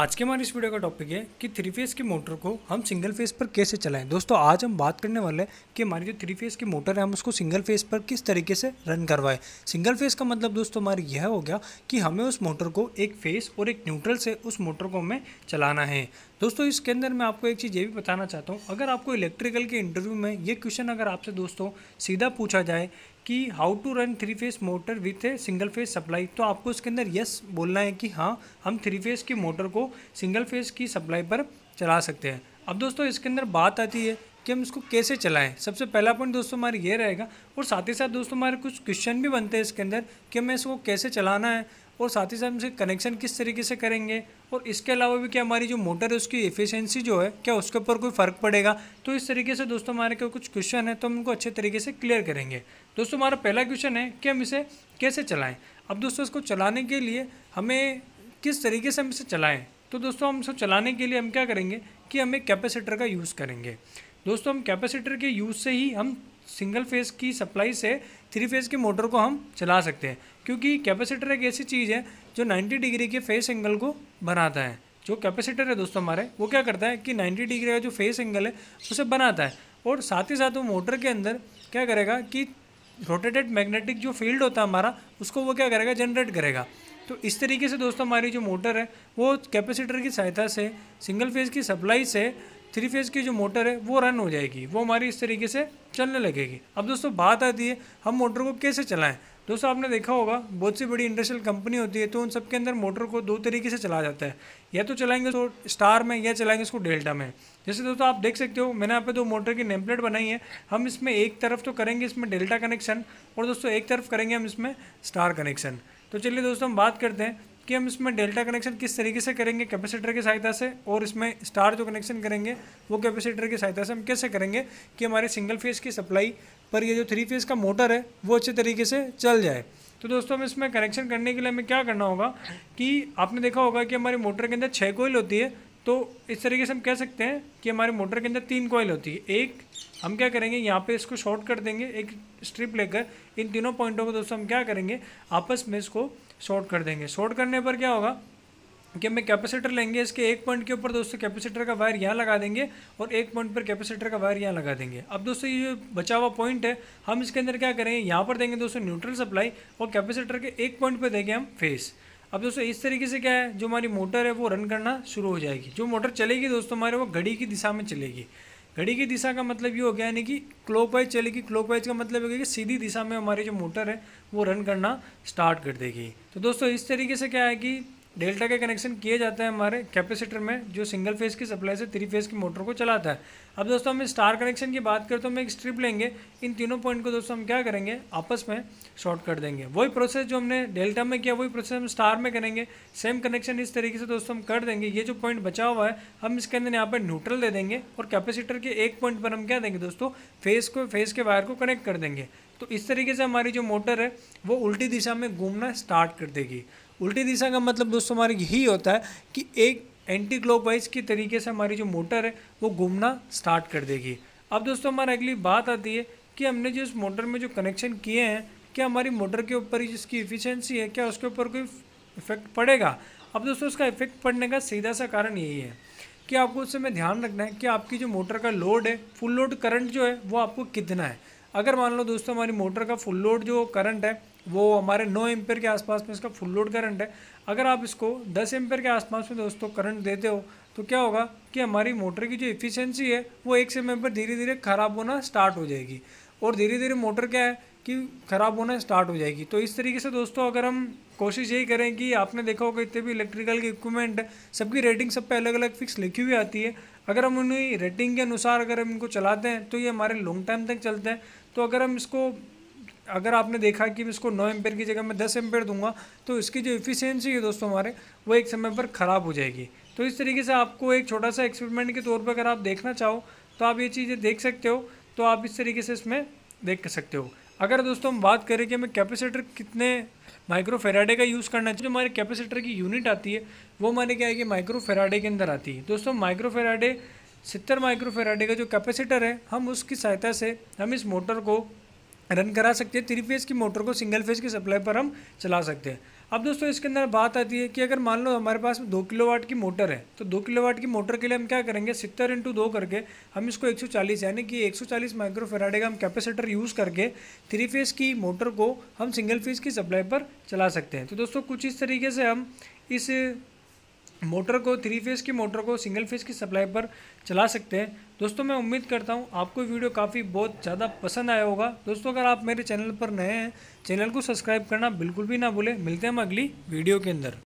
आज के हमारे इस वीडियो का टॉपिक है कि थ्री फेस की मोटर को हम सिंगल फेस पर कैसे चलाएं दोस्तों आज हम बात करने वाले हैं कि हमारी जो थ्री फेस की मोटर है हम उसको सिंगल फेस पर किस तरीके से रन करवाएं सिंगल फेस का मतलब दोस्तों हमारे यह हो गया कि हमें उस मोटर को एक फेस और एक न्यूट्रल से उस मोटर को हमें चलाना है दोस्तों इसके अंदर मैं आपको एक चीज़ ये भी बताना चाहता हूँ अगर आपको इलेक्ट्रिकल के इंटरव्यू में ये क्वेश्चन अगर आपसे दोस्तों सीधा पूछा जाए कि how to run three phase motor with a single phase supply तो आपको इसके अंदर यस बोलना है कि हाँ हम थ्री फेस की मोटर को सिंगल फेस की सप्लाई पर चला सकते हैं अब दोस्तों इसके अंदर बात आती है कि हम इसको कैसे चलाएं सबसे पहला पॉइंट दोस्तों हमारा ये रहेगा और साथ ही साथ दोस्तों हमारे कुछ क्वेश्चन भी बनते हैं इसके अंदर कि हमें इसको कैसे चलाना है और साथ ही साथ हम इसे कनेक्शन किस तरीके से करेंगे और इसके अलावा भी क्या हमारी जो मोटर है उसकी एफिशिएंसी जो है क्या उसके ऊपर कोई फ़र्क पड़ेगा तो इस तरीके से दोस्तों हमारे के कुछ क्वेश्चन है तो हम उनको अच्छे तरीके से क्लियर करेंगे दोस्तों हमारा पहला क्वेश्चन है कि हम इसे कैसे चलाएँ अब दोस्तों इसको चलाने के लिए हमें किस तरीके से हम इसे चलाएँ तो दोस्तों हम इसको चलाने के लिए हम क्या करेंगे कि हम एक कैपेसिटर का यूज़ करेंगे दोस्तों हम कैपेसिटर के यूज़ से ही हम सिंगल फेज़ की सप्लाई से थ्री फेज़ के मोटर को हम चला सकते हैं क्योंकि कैपेसिटर एक ऐसी चीज़ है जो 90 डिग्री के फेस एंगल को बनाता है जो कैपेसिटर है दोस्तों हमारे वो क्या करता है कि 90 डिग्री का जो फेस एंगल है उसे बनाता है और साथ ही साथ वो मोटर के अंदर क्या करेगा कि रोटेटेड मैग्नेटिक जो फील्ड होता है हमारा उसको वो क्या करेगा जनरेट करेगा तो इस तरीके से दोस्तों हमारी जो मोटर है वो कैपेसिटर की सहायता से सिंगल फेज़ की सप्लाई से थ्री फेज़ की जो मोटर है वो रन हो जाएगी वो हमारी इस तरीके से चलने लगेगी अब दोस्तों बात आती है हम मोटर को कैसे चलाएं दोस्तों आपने देखा होगा बहुत सी बड़ी इंडस्ट्रियल कंपनी होती है तो उन सब के अंदर मोटर को दो तरीके से चलाया जाता है या तो चलाएंगे तो स्टार में या चलाएंगे उसको डेल्टा में जैसे दोस्तों आप देख सकते हो मैंने यहाँ पे दो मोटर की नेम्पलेट बनाई है हम इसमें एक तरफ तो करेंगे इसमें डेल्टा कनेक्शन और दोस्तों एक तरफ करेंगे हम इसमें स्टार कनेक्शन तो चलिए दोस्तों हम बात करते हैं कि हम इसमें डेल्टा कनेक्शन किस तरीके से करेंगे कैपेसिटर की सहायता से और इसमें स्टार जो कनेक्शन करेंगे वो कैपेसिटर की सहायता से हम कैसे करेंगे कि हमारे सिंगल फेज़ की सप्लाई पर ये जो थ्री फेज़ का मोटर है वो अच्छे तरीके से चल जाए तो दोस्तों हम इसमें कनेक्शन करने के लिए हमें क्या करना होगा कि आपने देखा होगा कि हमारी मोटर के अंदर छः कोयल होती है तो इस तरीके से हम कह सकते हैं कि हमारे मोटर के अंदर तीन कॉइल होती है एक हम क्या करेंगे यहाँ पे इसको शॉर्ट कर देंगे एक स्ट्रिप लेकर इन तीनों पॉइंटों को दोस्तों हम क्या करेंगे आपस में इसको शॉर्ट कर देंगे शॉर्ट करने पर क्या होगा कि हमें कैपेसिटर लेंगे इसके एक पॉइंट के ऊपर दोस्तों कैपेसिटर का वायर यहाँ लगा देंगे और एक पॉइंट पर कैपेसिटर का वायर यहाँ लगा देंगे अब दोस्तों ये जो बचा हुआ पॉइंट है हम इसके अंदर क्या करेंगे यहाँ पर देंगे दोस्तों न्यूट्रल सप्लाई और कैपेसिटर के एक पॉइंट पर देंगे हम फेस अब दोस्तों इस तरीके से क्या है जो हमारी मोटर है वो रन करना शुरू हो जाएगी जो मोटर चलेगी दोस्तों हमारे वो घड़ी की दिशा में चलेगी घड़ी की दिशा का मतलब ये हो गया यानी कि क्लॉकवाइज चलेगी क्लॉकवाइज का मतलब है कि सीधी दिशा में हमारी जो मोटर है वो रन करना स्टार्ट कर देगी तो दोस्तों इस तरीके से क्या है कि डेल्टा के कनेक्शन किए जाते हैं हमारे कैपेसिटर में जो सिंगल फेज की सप्लाई से थ्री फेज की मोटर को चलाता है अब दोस्तों हम स्टार कनेक्शन की बात करें तो हम एक स्ट्रिप लेंगे इन तीनों पॉइंट को दोस्तों हम क्या करेंगे आपस में शॉर्ट कर देंगे वही प्रोसेस जो हमने डेल्टा में किया वही प्रोसेस हम स्टार में करेंगे सेम कनेक्शन इस तरीके से दोस्तों हम कर देंगे ये जो पॉइंट बचा हुआ है हम इसके अंदर यहाँ पर न्यूट्रल दे देंगे और कैपेसिटर के एक पॉइंट पर हम क्या देंगे दोस्तों फेस को फेस के वायर को कनेक्ट कर देंगे तो इस तरीके से हमारी जो मोटर है वो उल्टी दिशा में घूमना स्टार्ट कर देगी उल्टी दिशा का मतलब दोस्तों हमारे यही होता है कि एक एंटी क्लॉकवाइज के तरीके से हमारी जो मोटर है वो घूमना स्टार्ट कर देगी अब दोस्तों हमारा अगली बात आती है कि हमने जो इस मोटर में जो कनेक्शन किए हैं क्या हमारी मोटर के ऊपर जिसकी इफ़िशेंसी है क्या उसके ऊपर कोई इफेक्ट पड़ेगा अब दोस्तों उसका इफेक्ट पड़ने का सीधा सा कारण यही है कि आपको उस समय ध्यान रखना है कि आपकी जो मोटर का लोड है फुल लोड करंट जो है वो आपको कितना है अगर मान लो दोस्तों हमारी मोटर का फुल लोड जो करंट है वो हमारे नौ एम्पेयर के आसपास में इसका फुल लोड करंट है अगर आप इसको दस एम्पेयर के आसपास में दोस्तों करंट देते हो तो क्या होगा कि हमारी मोटर की जो इफ़िशेंसी है वो एक समय पर धीरे धीरे ख़राब होना स्टार्ट हो जाएगी और धीरे धीरे मोटर क्या है कि ख़राब होना स्टार्ट हो जाएगी तो इस तरीके से दोस्तों अगर हम कोशिश यही करें कि आपने देखा होगा इतने भी इलेक्ट्रिकल के इक्विपमेंट सबकी रेटिंग सब पे अलग अलग फिक्स लिखी हुई आती है अगर हम उन्हें रेटिंग के अनुसार अगर हम इनको चलाते हैं तो ये हमारे लॉन्ग टाइम तक चलते हैं तो अगर हम इसको अगर आपने देखा कि इसको नौ एम्पेयर की जगह मैं दस एम्पेयर दूंगा तो इसकी जो इफिशियंसी है दोस्तों हमारे वो एक समय पर ख़राब हो जाएगी तो इस तरीके से आपको एक छोटा सा एक्सपेरिमेंट के तौर पर अगर आप देखना चाहो तो आप ये चीज़ें देख सकते हो तो आप इस तरीके से इसमें देख सकते हो अगर दोस्तों हम बात करें कि हमें कैपेसिटर कितने माइक्रो फेराडे का यूज़ करना चाहिए तो जो हमारे कैपेसिटर की यूनिट आती है वो हमारे क्या है कि माइक्रो फेराडे के अंदर आती है दोस्तों माइक्रो फेराडे सत्तर माइक्रो फेराडे का जो कैपेसिटर है हम उसकी सहायता से हम इस मोटर को रन करा सकते हैं थ्री फेज़ की मोटर को सिंगल फेज़ की सप्लाई पर हम चला सकते हैं अब दोस्तों इसके अंदर बात आती है कि अगर मान लो हमारे पास दो किलो वाट की मोटर है तो दो किलो वाट की मोटर के लिए हम क्या करेंगे सत्तर इंटू दो करके हम इसको 140 यानी कि 140 माइक्रो फेराडे का हम कैपेसिटर यूज़ करके थ्री फेज़ की मोटर को हम सिंगल फेज़ की सप्लाई पर चला सकते हैं तो दोस्तों कुछ इस तरीके से हम इस मोटर को थ्री फेज़ की मोटर को सिंगल फेज़ की सप्लाई पर चला सकते हैं दोस्तों मैं उम्मीद करता हूँ आपको वीडियो काफ़ी बहुत ज़्यादा पसंद आया होगा दोस्तों अगर आप मेरे चैनल पर नए हैं चैनल को सब्सक्राइब करना बिल्कुल भी ना भूलें मिलते हैं हम अगली वीडियो के अंदर